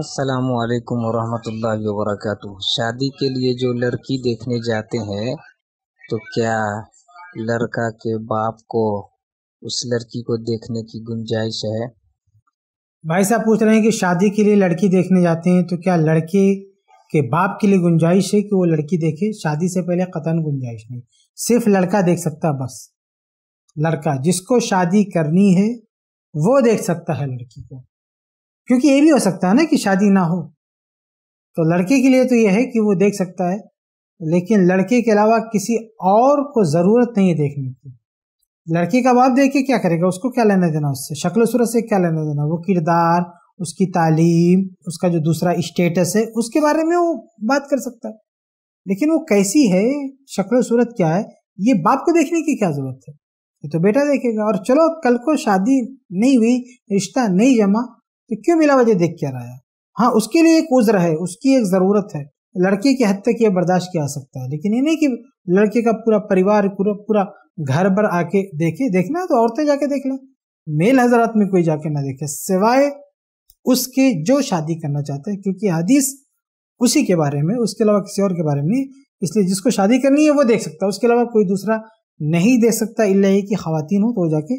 असलकम वरहमल वरक शादी के लिए जो लड़की देखने जाते हैं तो क्या लड़का के बाप को उस लड़की को देखने की गुंजाइश है भाई साहब पूछ रहे हैं कि शादी के लिए लड़की देखने जाते हैं तो क्या लड़के के बाप के लिए गुंजाइश है कि वो लड़की देखे शादी से पहले कतन गुंजाइश नहीं सिर्फ लड़का देख सकता बस लड़का जिसको शादी करनी है वो देख सकता है लड़की को क्योंकि ये भी हो सकता है ना कि शादी ना हो तो लड़के के लिए तो यह है कि वो देख सकता है लेकिन लड़के के अलावा किसी और को ज़रूरत नहीं है देखने की लड़के का बाप देख के क्या करेगा उसको क्या लेना देना उससे शक्ल सूरत से क्या लेना देना वो किरदार उसकी तालीम उसका जो दूसरा स्टेटस है उसके बारे में वो बात कर सकता है लेकिन वो कैसी है शक्ल सूरत क्या है ये बाप को देखने की क्या ज़रूरत है ये तो बेटा देखेगा और चलो कल को शादी नहीं हुई रिश्ता नहीं जमा तो क्यों मिला वजह देख क्या रहा हाँ उसके लिए एक उज्र है उसकी एक ज़रूरत है लड़के की हद तक ये बर्दाश्त किया जा सकता है लेकिन ये नहीं कि लड़के का पूरा परिवार पूरा पूरा घर पर आके देखे देखना है तो औरतें जाके देख लें मेल हजरात में कोई जाके ना देखे सिवाय उसके जो शादी करना चाहते हैं क्योंकि हदीस उसी के बारे में उसके अलावा किसी और के बारे में नहीं इसलिए जिसको शादी करनी है वो देख सकता है उसके अलावा कोई दूसरा नहीं देख सकता इल्ला ये कि खातन हो तो वो जाके